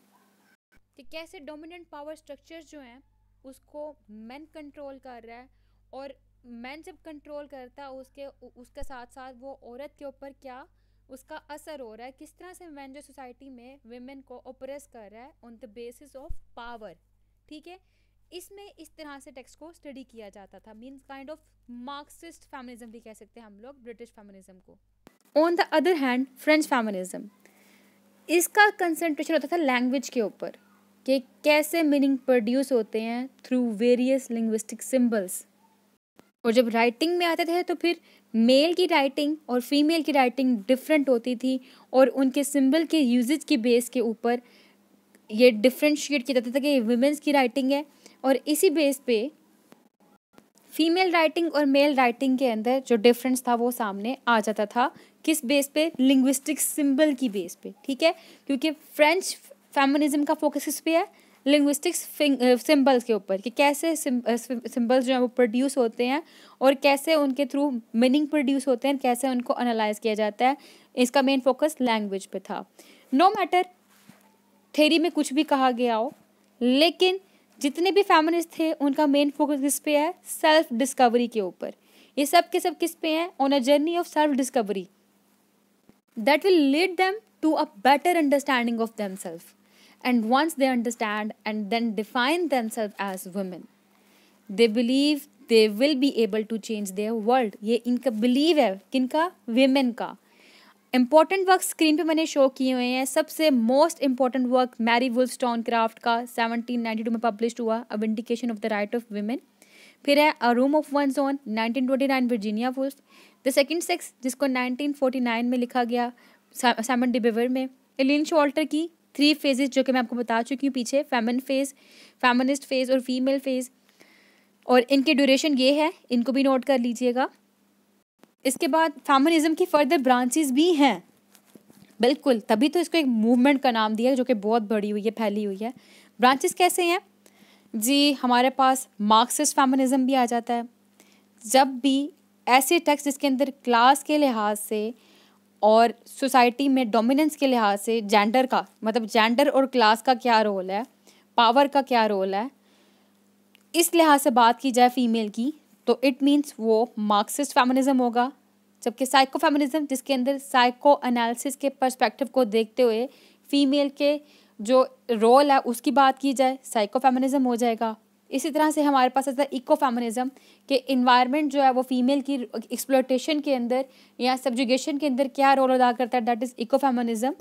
कि कैसे डोमिनेंट पावर स्ट्रक्चर जो हैं उसको मैन कंट्रोल कर रहा है और मैन जब कंट्रोल करता है उसके उसके साथ साथ वो औरत के ऊपर क्या उसका असर हो रहा है किस तरह से मैन जो सोसाइटी में वेमेन को ओप्रेस कर रहा है on the basis of power ठीक है इसमें इस तरह से टेक्स्ट को स्टडी किया जाता था means kind of Marxist feminism भी कह सकते हैं हम लोग ब्रिटिश फेमिनिज्म को on the other hand French feminism इसका कंसंट्रेशन होता था लैंग्वेज के ऊपर कि कैसे मीनिंग प्रोड्यूस होते हैं थ्रू वेरियस लिंग्विस्टिक सिम्बल्स और जब राइटिंग में आते थे तो फिर मेल की राइटिंग और फीमेल की राइटिंग डिफरेंट होती थी और उनके सिंबल के यूजेज की बेस के ऊपर ये डिफ्रेंशिएट किया जाता था कि वुमेंस की राइटिंग है और इसी बेस पे फीमेल राइटिंग और मेल राइटिंग के अंदर जो डिफरेंस था वो सामने आ जाता था किस बेस पे लिंग्विस्टिक सिंबल की बेस पे ठीक है क्योंकि फ्रेंच फेमनिज्म का फोकस इस पे है लिंग्विस्टिक्स सिंबल्स के ऊपर कि कैसे सिंबल्स जो हैं वो प्रोड्यूस होते हैं और कैसे उनके थ्रू मीनिंग प्रोड्यूस होते हैं कैसे उनको एनालाइज किया जाता है इसका मेन फोकस लैंग्वेज पे था नो मैटर थेरी में कुछ भी कहा गया हो लेकिन जितने भी फैमिलीज़ थे उनका मेन फोकस किस पे है सेल्फ डिस्कवरी के ऊपर ये सब के सब किस पे हैं on a journey of self discovery that will lead them to a better understanding of themselves and once they understand and then define themselves as women they believe they will be able to change their world ये इनका believe है किनका women का important work screen पे मैंने show किए हुए हैं सबसे most important work Mary Wollstonecraft का 1792 में पब्लिश हुआ अब indication of the right of women फिर है a room of one's own nine Virginia Woolf the second sex जिसको नाइनटीन फोर्टी नाइन में लिखा गया सैमन डिबेवर में एलिन शॉल्टर की थ्री फेजेज जो कि मैं आपको बता चुकी हूँ पीछे फेमन फेज फेमनिस्ट फेज और फीमेल फेज और इनके ड्यूरेशन ये है इनको भी नोट कर लीजिएगा इसके बाद फेमिनिज़म की फर्दर ब्रांचेस भी हैं बिल्कुल तभी तो इसको एक मूवमेंट का नाम दिया जो कि बहुत बड़ी हुई है फैली हुई है ब्रांचेस कैसे हैं जी हमारे पास मार्क्सिस्ट फेमिनिज़म भी आ जाता है जब भी ऐसे टेक्स्ट जिसके अंदर क्लास के लिहाज से और सोसाइटी में डोमिनेंस के लिहाज से जेंडर का मतलब जेंडर और क्लास का क्या रोल है पावर का क्या रोल है इस लिहाज से बात की जाए फीमेल की तो इट मीन्स वो मार्क्सिस्ट फेमिनिज्म होगा जबकि साइको फेमिनिज्म जिसके अंदर साइको एनालिसिस के पर्सपेक्टिव को देखते हुए फीमेल के जो रोल है उसकी बात की जाए साइको फेमिनिज्म हो जाएगा इसी तरह से हमारे पास आता है इको फेमिनिज्म के इन्वायरमेंट जो है वो फीमेल की एक्सप्लोटेशन के अंदर या सब्जुगेशन के अंदर क्या रोल अदा करता है दैट इज़ इको फेमिनिज्म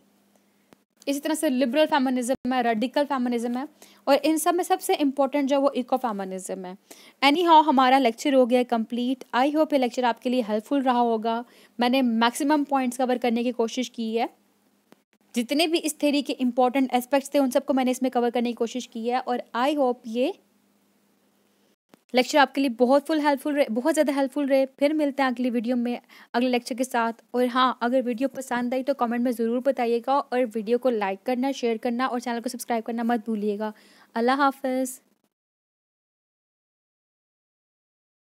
इसी तरह से लिबरल फेमनिज्म है रेडिकल फेमनिज्म है और इन सब में सबसे इम्पोर्टेंट जो है वो इको फेमनिज्म है एनी हाउ हमारा लेक्चर हो गया कंप्लीट आई होप ये लेक्चर आपके लिए हेल्पफुल रहा होगा मैंने मैक्सिमम पॉइंट्स कवर करने की कोशिश की है जितने भी इस थेरी के इंपॉर्टेंट एस्पेक्ट्स थे उन सबको मैंने इसमें कवर करने की कोशिश की है और आई होप ये लेक्चर आपके लिए बहुत फुल हेल्पफुल रहे बहुत ज़्यादा हेल्पफुल रहे फिर मिलते हैं अगली वीडियो में अगले लेक्चर के साथ और हाँ अगर वीडियो पसंद आई तो कमेंट में ज़रूर बताइएगा और वीडियो को लाइक करना शेयर करना और चैनल को सब्सक्राइब करना मत भूलिएगा अल्लाह हाफिज़